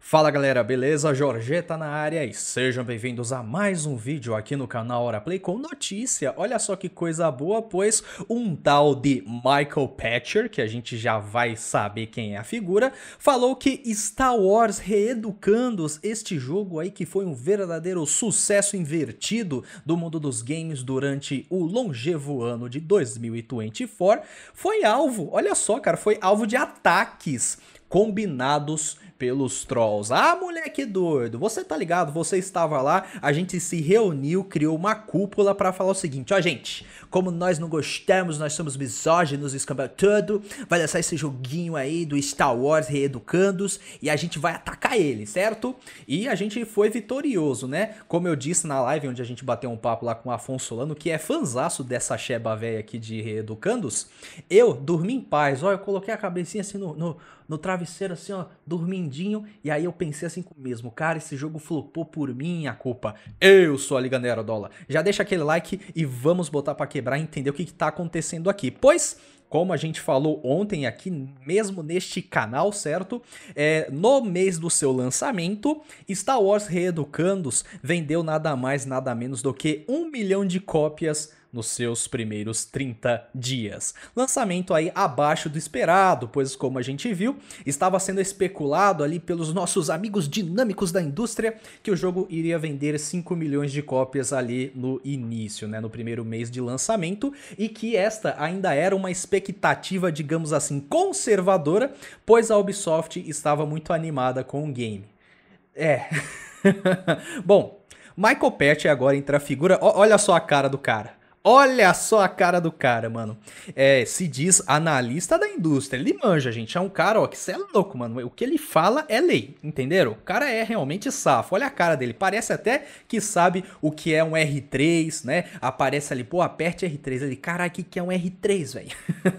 Fala galera, beleza? Jorge tá na área e sejam bem-vindos a mais um vídeo aqui no canal Hora Play com notícia. Olha só que coisa boa, pois um tal de Michael Patcher, que a gente já vai saber quem é a figura, falou que Star Wars Reeducandos, este jogo aí que foi um verdadeiro sucesso invertido do mundo dos games durante o longevo ano de 2024, foi alvo, olha só cara, foi alvo de ataques combinados pelos trolls. Ah, moleque doido, você tá ligado? Você estava lá, a gente se reuniu, criou uma cúpula para falar o seguinte: ó, gente, como nós não gostamos, nós somos misóginos, escambau tudo, vai lançar esse joguinho aí do Star Wars Reeducandos e a gente vai atacar ele, certo? E a gente foi vitorioso, né? Como eu disse na live onde a gente bateu um papo lá com o Afonso Solano, que é fanzaço dessa cheba velha aqui de Reeducandos, eu dormi em paz, ó, eu coloquei a cabecinha assim no, no, no travesseiro, assim, ó dormindinho, e aí eu pensei assim mesmo, cara, esse jogo flopou por minha culpa. Eu sou a Liga Nerodola. Já deixa aquele like e vamos botar para quebrar e entender o que, que tá acontecendo aqui. Pois como a gente falou ontem aqui, mesmo neste canal, certo? É, no mês do seu lançamento, Star Wars Reeducandos vendeu nada mais, nada menos do que um milhão de cópias nos seus primeiros 30 dias. Lançamento aí abaixo do esperado, pois como a gente viu, estava sendo especulado ali pelos nossos amigos dinâmicos da indústria que o jogo iria vender 5 milhões de cópias ali no início, né, no primeiro mês de lançamento, e que esta ainda era uma expectativa, digamos assim, conservadora, pois a Ubisoft estava muito animada com o game. É. Bom, Michael Pett agora entra a figura. O olha só a cara do cara. Olha só a cara do cara, mano. É, se diz analista da indústria. Ele manja, gente. É um cara, ó, que cê é louco, mano. O que ele fala é lei, entenderam? O cara é realmente safo. Olha a cara dele. Parece até que sabe o que é um R3, né? Aparece ali, pô, aperte R3. Ele, caralho, o que, que é um R3, velho?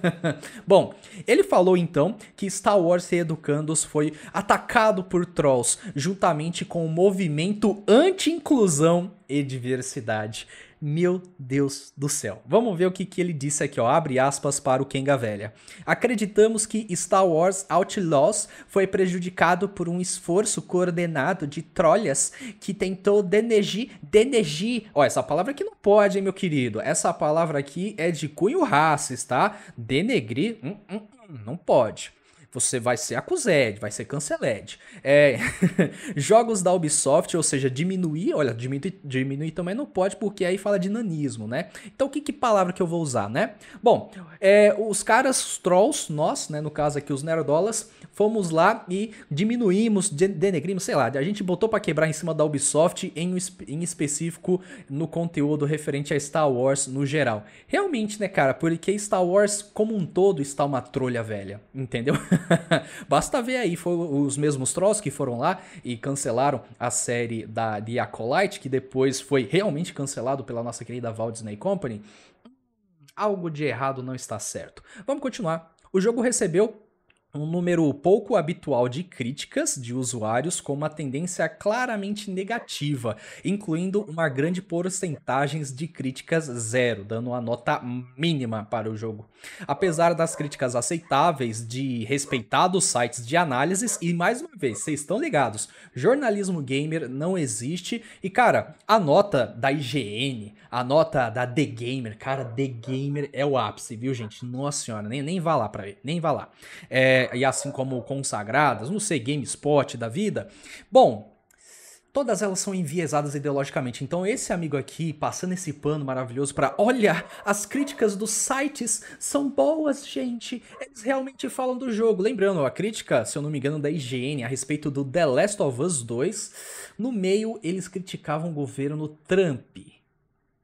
Bom, ele falou então que Star Wars Reeducandos foi atacado por trolls, juntamente com o movimento anti-inclusão e diversidade. Meu Deus do céu. Vamos ver o que, que ele disse aqui, ó. Abre aspas para o Kenga Velha. Acreditamos que Star Wars Outlaws foi prejudicado por um esforço coordenado de trolhas que tentou denegir. Denegir. Ó, essa palavra aqui não pode, hein, meu querido. Essa palavra aqui é de cunho racista, tá? Denegrir. Hum, hum, hum, não pode você vai ser acused, vai ser canceled. É, jogos da Ubisoft, ou seja, diminuir, olha, diminuir, diminuir também não pode, porque aí fala de nanismo, né? Então, que, que palavra que eu vou usar, né? Bom, é, os caras, os trolls, nós, né, no caso aqui, os nerdolas, fomos lá e diminuímos, denegrimos, sei lá, a gente botou para quebrar em cima da Ubisoft, em, em específico no conteúdo referente a Star Wars no geral. Realmente, né, cara, porque Star Wars como um todo está uma trolha velha, entendeu? Basta ver aí, foram os mesmos trolls que foram lá e cancelaram a série da The Acolyte, que depois foi realmente cancelado pela nossa querida Walt Disney Company. Algo de errado não está certo. Vamos continuar. O jogo recebeu um número pouco habitual de críticas de usuários com uma tendência claramente negativa, incluindo uma grande porcentagem de críticas zero, dando uma nota mínima para o jogo. Apesar das críticas aceitáveis de respeitados sites de análises, e mais uma vez, vocês estão ligados, jornalismo gamer não existe, e cara, a nota da IGN, a nota da The Gamer, cara, The Gamer é o ápice, viu gente? Nossa senhora, nem, nem vá lá pra ver, nem vá lá. É, é, e assim como consagradas, não sei, GameSpot da vida, bom, todas elas são enviesadas ideologicamente. Então esse amigo aqui passando esse pano maravilhoso para, olha, as críticas dos sites são boas, gente. Eles realmente falam do jogo. Lembrando, a crítica, se eu não me engano, da IGN a respeito do The Last of Us 2, no meio eles criticavam o governo Trump.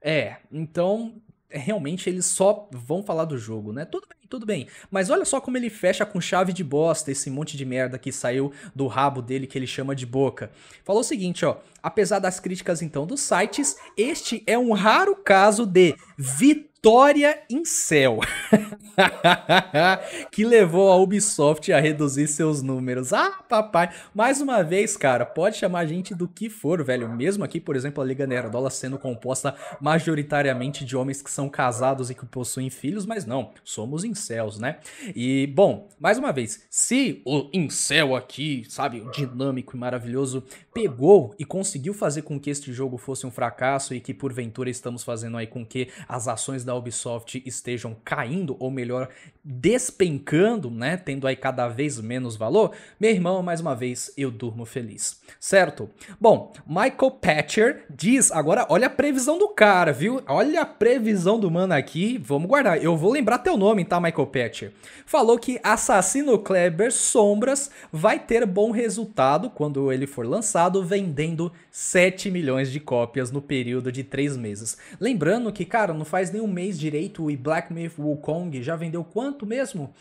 É, então é, realmente eles só vão falar do jogo, né? Tudo bem, tudo bem. Mas olha só como ele fecha com chave de bosta esse monte de merda que saiu do rabo dele que ele chama de boca. Falou o seguinte, ó. Apesar das críticas então dos sites, este é um raro caso de vitória vitória em céu. que levou a Ubisoft a reduzir seus números. Ah, papai. Mais uma vez, cara, pode chamar a gente do que for, velho. Mesmo aqui, por exemplo, a Liga Nerdola sendo composta majoritariamente de homens que são casados e que possuem filhos, mas não, somos incels, né? E, bom, mais uma vez, se o incel aqui, sabe, dinâmico e maravilhoso, pegou e conseguiu fazer com que este jogo fosse um fracasso e que porventura estamos fazendo aí com que as ações da Ubisoft estejam caindo, ou melhor, despencando, né? Tendo aí cada vez menos valor, meu irmão, mais uma vez, eu durmo feliz, certo? Bom, Michael Patcher diz, agora olha a previsão do cara, viu? Olha a previsão do mano aqui, vamos guardar. Eu vou lembrar teu nome, tá, Michael Patcher? Falou que Assassino Kleber Sombras vai ter bom resultado quando ele for lançado, vendendo 7 milhões de cópias no período de 3 meses. Lembrando que, cara, não faz nenhum mês japonês direito e Black Myth Wukong já vendeu quanto mesmo?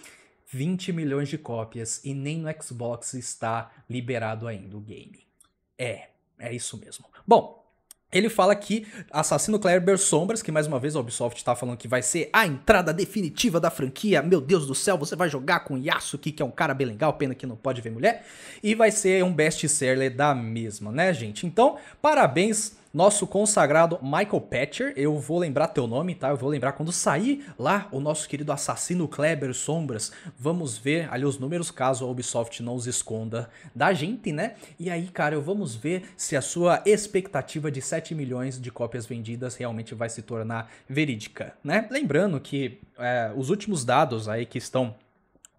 20 milhões de cópias e nem no Xbox está liberado ainda o game. É, é isso mesmo. Bom, ele fala que Assassino Kleber Sombras, que mais uma vez a Ubisoft está falando que vai ser a entrada definitiva da franquia. Meu Deus do céu, você vai jogar com Yasuki, que é um cara bem legal, pena que não pode ver mulher. E vai ser um best-seller da mesma, né, gente? Então, parabéns nosso consagrado Michael Patcher. Eu vou lembrar teu nome, tá? Eu vou lembrar quando sair lá o nosso querido assassino Kleber Sombras. Vamos ver ali os números caso a Ubisoft não os esconda da gente, né? E aí, cara, vamos ver se a sua expectativa de 7 milhões de cópias vendidas realmente vai se tornar verídica, né? Lembrando que é, os últimos dados aí que estão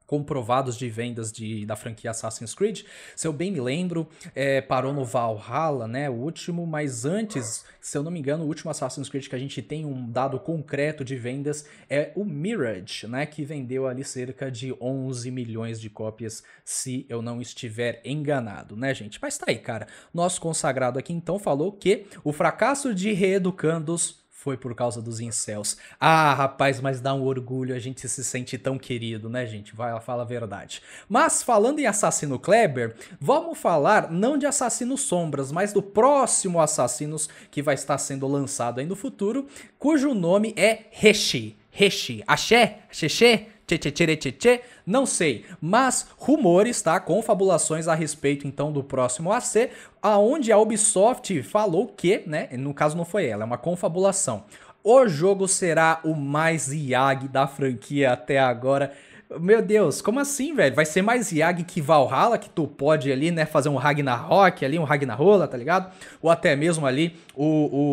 comprovados de vendas de, da franquia Assassin's Creed. Se eu bem me lembro, é, parou no Valhalla, né? O último, mas antes, se eu não me engano, o último Assassin's Creed que a gente tem um dado concreto de vendas é o Mirage, né? Que vendeu ali cerca de 11 milhões de cópias, se eu não estiver enganado, né, gente? Mas tá aí, cara. Nosso consagrado aqui então falou que o fracasso de Reeducandos foi por causa dos incels. Ah, rapaz, mas dá um orgulho, a gente se sente tão querido, né, gente? Vai, fala a verdade. Mas falando em assassino Kleber, vamos falar não de assassino sombras, mas do próximo assassinos que vai estar sendo lançado aí no futuro, cujo nome é Reshi. Reshi. Axé? Xexê? tchê, tchê, tchê, tchê, tchê, não sei. Mas rumores, tá? Confabulações a respeito, então, do próximo AC, aonde a Ubisoft falou que, né? No caso não foi ela, é uma confabulação. O jogo será o mais IAG da franquia até agora. Meu Deus, como assim, velho? Vai ser mais Yag que Valhalla, que tu pode ali, né, fazer um Ragnarok ali, um Ragnarola, tá ligado? Ou até mesmo ali o,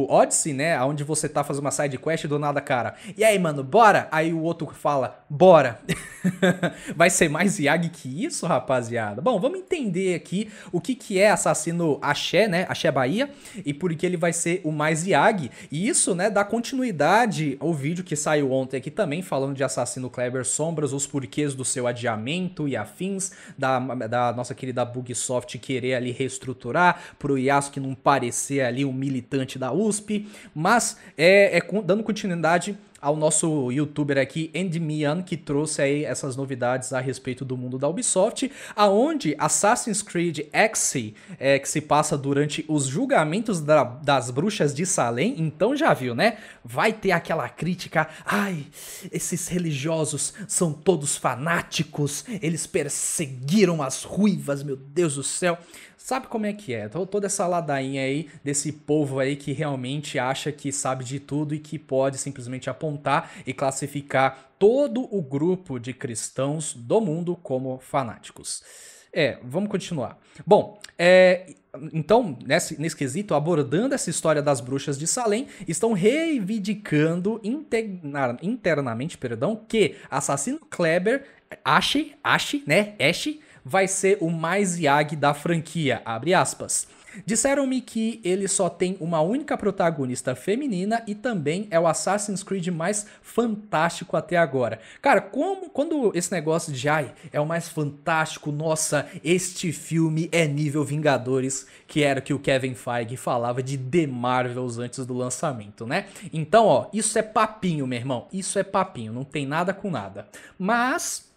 o Odyssey, né, onde você tá fazendo uma side quest do nada, cara. E aí, mano, bora? Aí o outro fala, bora. Vai ser mais Yag que isso, rapaziada? Bom, vamos entender aqui o que que é Assassino Axé, né, Axé Bahia, e por que ele vai ser o mais Yag. E isso, né, dá continuidade ao vídeo que saiu ontem aqui também, falando de Assassino Kleber Sombras, os por porquês do seu adiamento e afins, da, da nossa querida Bugsoft querer ali reestruturar, pro Yasuo que não parecer ali um militante da USP, mas é, é dando continuidade ao nosso youtuber aqui, Andy Mian, que trouxe aí essas novidades a respeito do mundo da Ubisoft, aonde Assassin's Creed Exe, é, que se passa durante os julgamentos da, das bruxas de Salem, então já viu, né? Vai ter aquela crítica, ai, esses religiosos são todos fanáticos, eles perseguiram as ruivas, meu Deus do céu sabe como é que é, então, toda essa ladainha aí desse povo aí que realmente acha que sabe de tudo e que pode simplesmente apontar e classificar todo o grupo de cristãos do mundo como fanáticos. É, vamos continuar. Bom, é, então, nesse, nesse quesito, abordando essa história das bruxas de Salem, estão reivindicando interna, internamente, perdão, que assassino Kleber, Ashi, Ashi, né, Ashi, vai ser o mais Yag da franquia, abre aspas. Disseram-me que ele só tem uma única protagonista feminina e também é o Assassin's Creed mais fantástico até agora. Cara, como quando esse negócio de ai, é o mais fantástico, nossa, este filme é nível Vingadores, que era o que o Kevin Feige falava de The Marvels antes do lançamento, né? Então, ó, isso é papinho, meu irmão. Isso é papinho, não tem nada com nada. Mas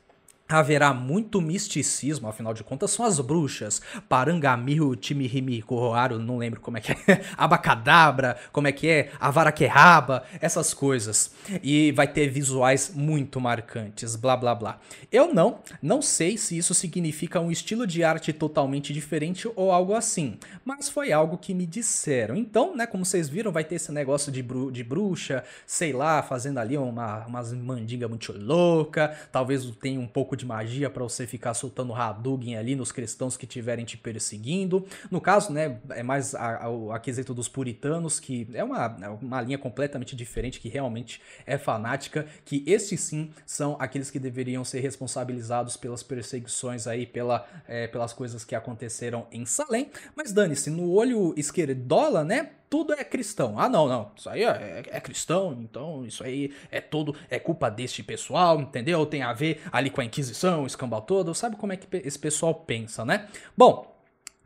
Haverá muito misticismo, afinal de contas são as bruxas. parangamiro Timirimi, Coroaro, não lembro como é que é. Abacadabra, como é que é? varaquerraba essas coisas. E vai ter visuais muito marcantes, blá blá blá. Eu não, não sei se isso significa um estilo de arte totalmente diferente ou algo assim, mas foi algo que me disseram. Então, né, como vocês viram, vai ter esse negócio de, bru de bruxa, sei lá, fazendo ali uma, umas mandingas muito louca, talvez tenha um pouco pouco de magia para você ficar soltando Hadouken ali nos cristãos que estiverem te perseguindo. No caso, né, é mais a, a, o aquisito dos puritanos, que é uma, é uma linha completamente diferente, que realmente é fanática, que estes sim são aqueles que deveriam ser responsabilizados pelas perseguições aí, pela, é, pelas coisas que aconteceram em Salem. Mas dane-se, no olho esquerdola, né? tudo é cristão. Ah, não, não. Isso aí é, é, cristão, então isso aí é todo é culpa deste pessoal, entendeu? Tem a ver ali com a Inquisição Inquisição, o escambau todo, sabe como é que esse pessoal pensa, né? Bom,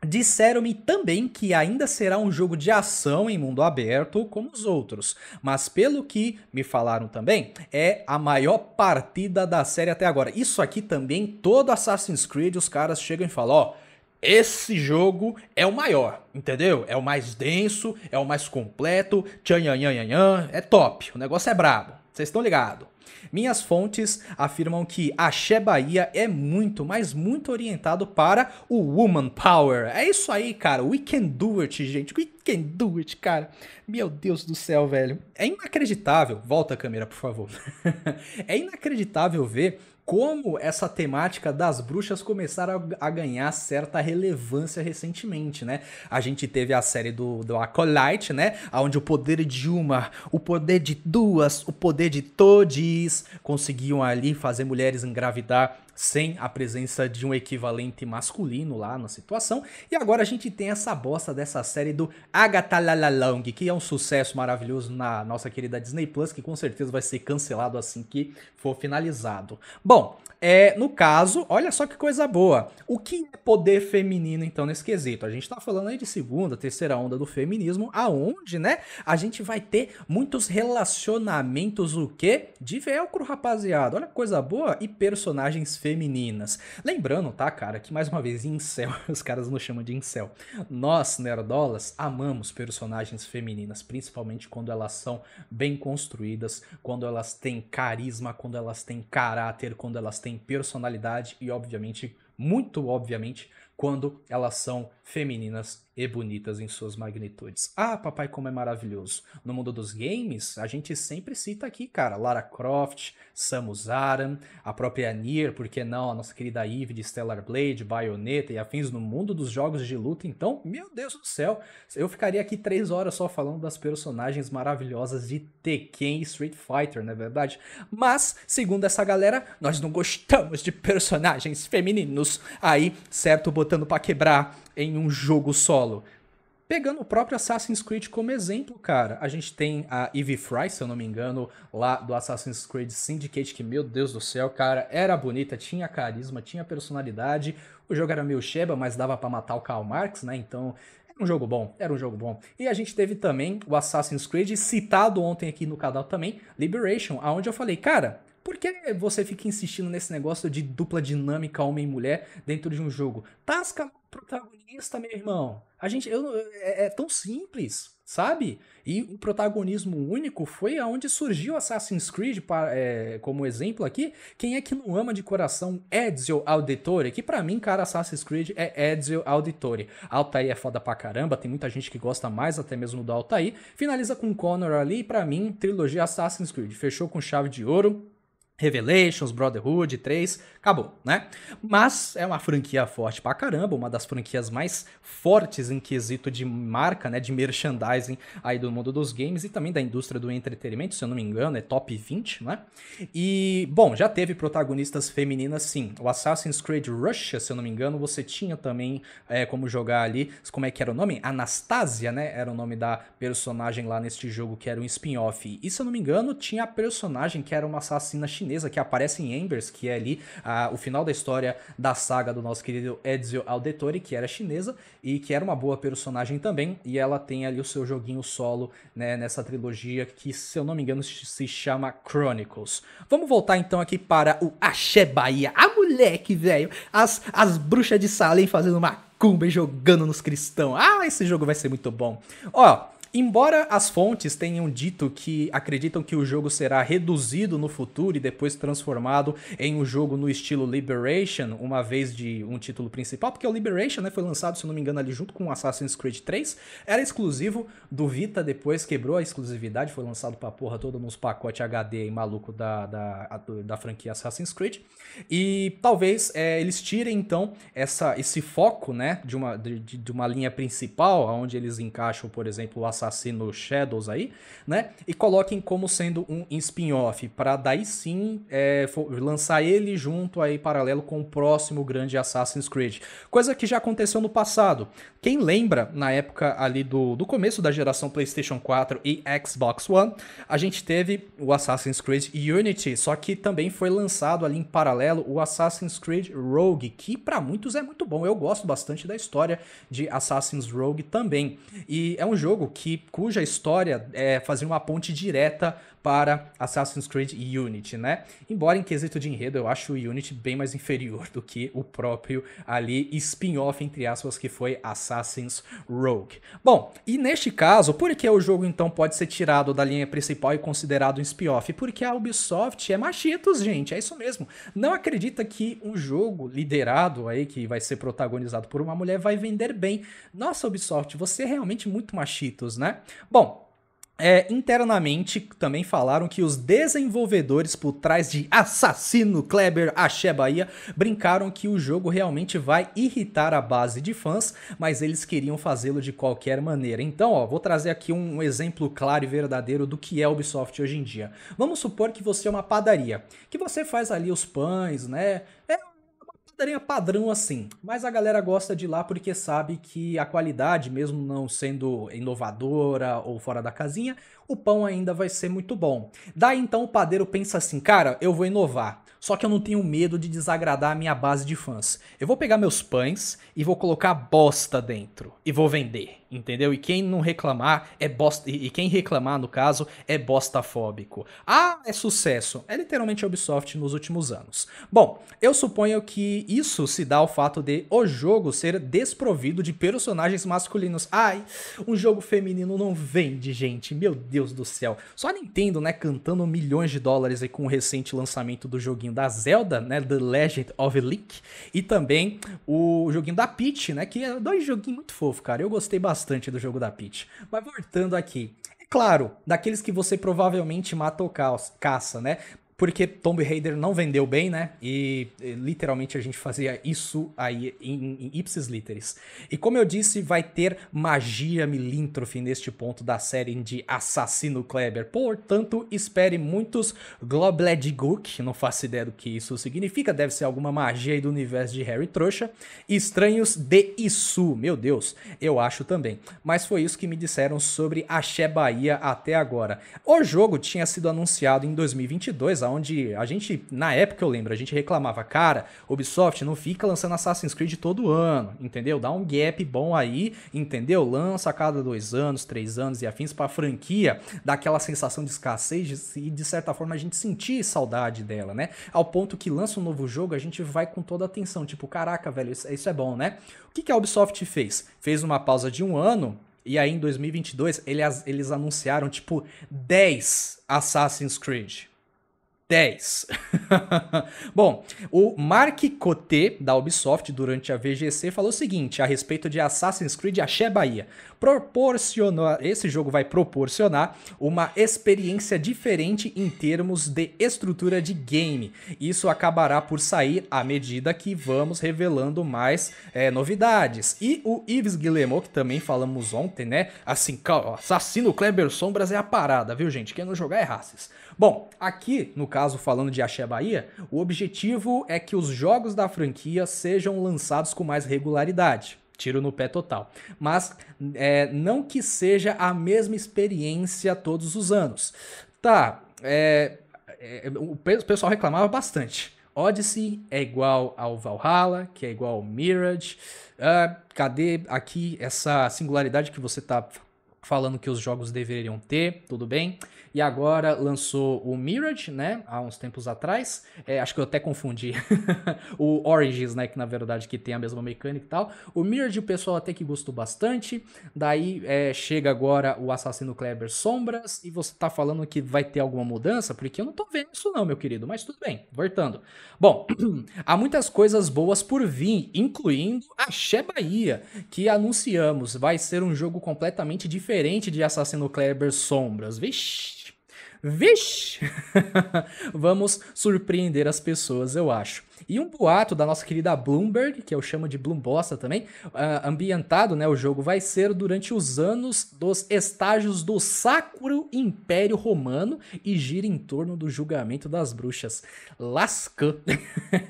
Disseram-me também que ainda será um jogo de ação em mundo aberto, como os outros, mas pelo que me falaram também, é a maior partida da série até agora. Isso aqui também, todo Assassin's Creed, os caras chegam e falam: ó, esse jogo é o maior, entendeu? É o mais denso, é o mais completo, tchanhanhanhanhan, é top, o negócio é brabo, vocês estão ligados. Minhas fontes afirmam que Axé Bahia é muito, mas muito orientado para o Woman Power. É isso aí, cara. We can do it, gente. We can do it, cara. Meu Deus do céu, velho. É inacreditável. Volta a câmera, por favor. é inacreditável ver como essa temática das bruxas começaram a, ganhar certa relevância recentemente, né? A gente teve a série do, do Acolyte, né? Onde o poder de uma, o poder de duas, o poder de todes conseguiam ali fazer mulheres engravidar sem a presença de um equivalente masculino lá na situação. E agora a gente tem essa bosta dessa série do Agatha Lalalong, que é um sucesso maravilhoso na nossa querida Disney Plus, que com certeza vai ser cancelado assim que for finalizado. Bom, é, no caso, olha só que coisa boa. O que é poder feminino então nesse quesito? A gente tá falando aí de segunda, terceira onda do feminismo, aonde, né, a gente vai ter muitos relacionamentos o quê? De velcro, rapaziada. Olha que coisa boa e personagens femininos femininas. Lembrando, tá, cara, que mais uma vez, incel, os caras nos chamam de incel. Nós, nerdolas, amamos personagens femininas, principalmente quando elas são bem construídas, quando elas têm carisma, quando elas têm caráter, quando elas têm personalidade e, obviamente, muito obviamente, quando elas são femininas e bonitas em suas magnitudes. Ah, papai, como é maravilhoso. No mundo dos games, a gente sempre cita aqui, cara, Lara Croft, Samus Aran, a própria Nier, por que não, a nossa querida Eve de Stellar Blade, Bayonetta e afins no mundo dos jogos de luta. Então, meu Deus do céu, eu ficaria aqui três horas só falando das personagens maravilhosas de Tekken e Street Fighter, não é verdade? Mas, segundo essa galera, nós não gostamos de personagens femininos aí, certo? Botando para quebrar em um jogo solo. Pegando o próprio Assassin's Creed como exemplo, cara, a gente tem a Eve Fry, se eu não me engano, lá do Assassin's Creed Syndicate, que, meu Deus do céu, cara, era bonita, tinha carisma, tinha personalidade. O jogo era meio Sheba, mas dava para matar o Karl Marx, né? Então, um jogo bom, era um jogo bom. E a gente teve também o Assassin's Creed, citado ontem aqui no canal também, Liberation, aonde eu falei, cara, por que você fica insistindo nesse negócio de dupla dinâmica homem e mulher dentro de um jogo? Tasca protagonista, meu irmão. A gente eu, é, é, é tão simples, sabe? E o protagonismo único foi aonde surgiu Assassin's Creed pra, é, como exemplo aqui. Quem é que não ama de coração Ezio Auditore? Que para mim, cara, Assassin's Creed é Ezio Auditore. Altair é foda pra caramba, tem muita gente que gosta mais até mesmo do Altair. Finaliza com Connor ali, para mim, trilogia Assassin's Creed. Fechou com chave de ouro. Revelations, Brotherhood 3, acabou, né? Mas é uma franquia forte pra caramba, uma das franquias mais fortes em quesito de marca, né? De merchandising aí do mundo dos games e também da indústria do entretenimento, se eu não me engano, é top 20, né? E, bom, já teve protagonistas femininas sim. O Assassin's Creed Russia, se eu não me engano, você tinha também é, como jogar ali, como é que era o nome? Anastasia, né? Era o nome da personagem lá neste jogo que era um spin-off. E se eu não me engano, tinha a personagem que era uma assassina chinesa chinesa que aparece em Embers, que é ali a, o final da história da saga do nosso querido Ezio Auditore, que era chinesa e que era uma boa personagem também. E ela tem ali o seu joguinho solo né, nessa trilogia que, se eu não me engano, se chama Chronicles. Vamos voltar então aqui para o Axé Bahia. A ah, moleque, velho! As, as bruxas de Salem fazendo uma cumba e jogando nos cristãos. Ah, esse jogo vai ser muito bom. Ó. Embora as fontes tenham dito que acreditam que o jogo será reduzido no futuro e depois transformado em um jogo no estilo Liberation, uma vez de um título principal, porque o Liberation né, foi lançado, se não me engano, ali junto com Assassin's Creed 3, era exclusivo do Vita, depois quebrou a exclusividade, foi lançado pra porra toda nos pacotes HD aí, maluco da, da, da franquia Assassin's Creed. E talvez é, eles tirem então essa, esse foco né, de, uma, de, de uma linha principal, onde eles encaixam, por exemplo, o Assassin's assassino Shadows aí, né? E coloquem como sendo um spin-off, para daí sim é, lançar ele junto aí, paralelo com o próximo grande Assassin's Creed. Coisa que já aconteceu no passado. Quem lembra, na época ali do, do começo da geração PlayStation 4 e Xbox One, a gente teve o Assassin's Creed Unity, só que também foi lançado ali em paralelo o Assassin's Creed Rogue, que para muitos é muito bom. Eu gosto bastante da história de Assassin's Rogue também. E é um jogo que que cuja história é fazer uma ponte direta para Assassin's Creed Unity, né? Embora em quesito de enredo eu acho o Unity bem mais inferior do que o próprio ali spin-off, entre aspas, que foi Assassin's Rogue. Bom, e neste caso, por que o jogo então pode ser tirado da linha principal e considerado um spin-off? Porque a Ubisoft é machitos, gente, é isso mesmo. Não acredita que um jogo liderado aí, que vai ser protagonizado por uma mulher, vai vender bem. Nossa, Ubisoft, você é realmente muito machitos, né? Bom, é, internamente também falaram que os desenvolvedores por trás de Assassino Kleber Axé Bahia brincaram que o jogo realmente vai irritar a base de fãs, mas eles queriam fazê-lo de qualquer maneira. Então, ó, vou trazer aqui um exemplo claro e verdadeiro do que é Ubisoft hoje em dia. Vamos supor que você é uma padaria, que você faz ali os pães, né? É seria padrão assim, mas a galera gosta de lá porque sabe que a qualidade, mesmo não sendo inovadora ou fora da casinha, o pão ainda vai ser muito bom. Daí então o padeiro pensa assim, cara, eu vou inovar, só que eu não tenho medo de desagradar a minha base de fãs. Eu vou pegar meus pães e vou colocar bosta dentro e vou vender entendeu? E quem não reclamar é bosta. E quem reclamar, no caso, é bostafóbico. Ah, é sucesso. É literalmente a Ubisoft nos últimos anos. Bom, eu suponho que isso se dá ao fato de o jogo ser desprovido de personagens masculinos. Ai, um jogo feminino não vende, gente. Meu Deus do céu. Só a Nintendo, né, cantando milhões de dólares aí com o recente lançamento do joguinho da Zelda, né, The Legend of Link, e também o joguinho da Peach, né, que é dois joguinhos muito fofos, cara. Eu gostei bastante bastante do jogo da Peach. Mas voltando aqui. é Claro, daqueles que você provavelmente mata ou caça, né? porque Tomb Raider não vendeu bem, né? E literalmente a gente fazia isso aí em, em ipsis literis. E como eu disse, vai ter magia milíntrofe neste ponto da série de Assassino Kleber. Portanto, espere muitos Gook, não faço ideia do que isso significa, deve ser alguma magia aí do universo de Harry Trouxa. Estranhos de Isu, meu Deus, eu acho também. Mas foi isso que me disseram sobre Axé Bahia até agora. O jogo tinha sido anunciado em 2022, há onde a gente, na época eu lembro, a gente reclamava, cara, Ubisoft não fica lançando Assassin's Creed todo ano, entendeu? Dá um gap bom aí, entendeu? Lança a cada dois anos, três anos e afins pra franquia, dá aquela sensação de escassez e de certa forma a gente sentir saudade dela, né? Ao ponto que lança um novo jogo, a gente vai com toda a atenção, tipo, caraca, velho, isso é bom, né? O que, que a Ubisoft fez? Fez uma pausa de um ano, e aí em 2022 eles, eles anunciaram tipo 10 Assassin's Creed. 10. Bom, o Mark Coté, da Ubisoft, durante a VGC, falou o seguinte a respeito de Assassin's Creed Axé Bahia. Proporcionar, esse jogo vai proporcionar uma experiência diferente em termos de estrutura de game. Isso acabará por sair à medida que vamos revelando mais é, novidades. E o Yves Guillemot, que também falamos ontem, né? Assim, assassino Kleber Sombras é a parada, viu, gente? Quem não jogar é racis. Bom, aqui, no caso falando de Axé Bahia, o objetivo é que os jogos da franquia sejam lançados com mais regularidade. Tiro no pé total. Mas é, não que seja a mesma experiência todos os anos. Tá, é, é, o pessoal reclamava bastante. Odyssey é igual ao Valhalla, que é igual ao Mirage. Uh, cadê aqui essa singularidade que você está falando que os jogos deveriam ter, tudo bem. E agora lançou o Mirage, né? Há uns tempos atrás. É, acho que eu até confundi o Origins, né? Que na verdade que tem a mesma mecânica e tal. O Mirage o pessoal até que gostou bastante. Daí é, chega agora o Assassino Kleber Sombras e você tá falando que vai ter alguma mudança? Porque eu não tô vendo isso não, meu querido. Mas tudo bem, voltando. Bom, há muitas coisas boas por vir, incluindo a Xé Bahia, que anunciamos. Vai ser um jogo completamente diferente diferente de Assassino Kleber Sombras. Vixe! Vixe! Vamos surpreender as pessoas, eu acho. E um boato da nossa querida Bloomberg, que eu chamo de Bloombossa também, uh, ambientado, né? O jogo vai ser durante os anos dos estágios do Sacro Império Romano e gira em torno do julgamento das bruxas. Lasca.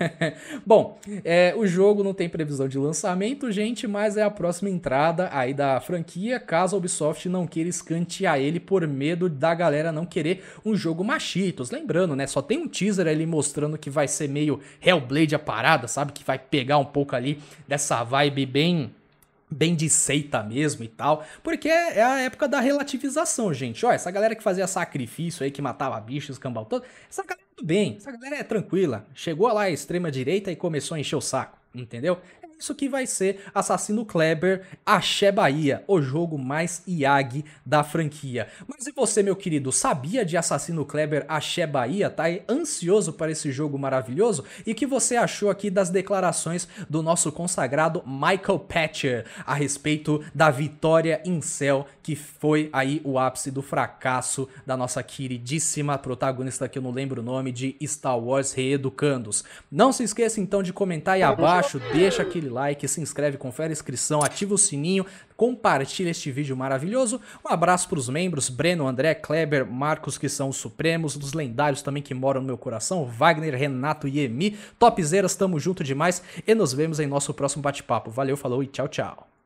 Bom, é, o jogo não tem previsão de lançamento, gente, mas é a próxima entrada aí da franquia, caso a Ubisoft não queira escantear ele por medo da galera não querer um jogo machitos. Lembrando, né? Só tem um teaser ali mostrando que vai ser meio Hell Hellblade a parada, sabe? Que vai pegar um pouco ali dessa vibe bem bem de seita mesmo e tal, porque é, é a época da relativização, gente. Ó, essa galera que fazia sacrifício aí, que matava bichos, cambal todo, essa galera tudo bem, essa galera é tranquila. Chegou lá a extrema direita e começou a encher o saco, entendeu? isso que vai ser Assassino Kleber Axé Bahia, o jogo mais Iag da franquia. Mas e você, meu querido, sabia de Assassino Kleber Axé Bahia? Tá ansioso para esse jogo maravilhoso? E o que você achou aqui das declarações do nosso consagrado Michael Patcher a respeito da vitória em céu que foi aí o ápice do fracasso da nossa queridíssima protagonista que eu não lembro o nome de Star Wars Reeducandos. Não se esqueça então de comentar aí abaixo, deixa aquele like, se inscreve, confere a inscrição, ativa o sininho, compartilha este vídeo maravilhoso. Um abraço para os membros, Breno, André, Kleber, Marcos, que são os supremos, dos lendários também que moram no meu coração, Wagner, Renato e Emi. Topzeiras, tamo junto demais e nos vemos em nosso próximo bate-papo. Valeu, falou e tchau, tchau.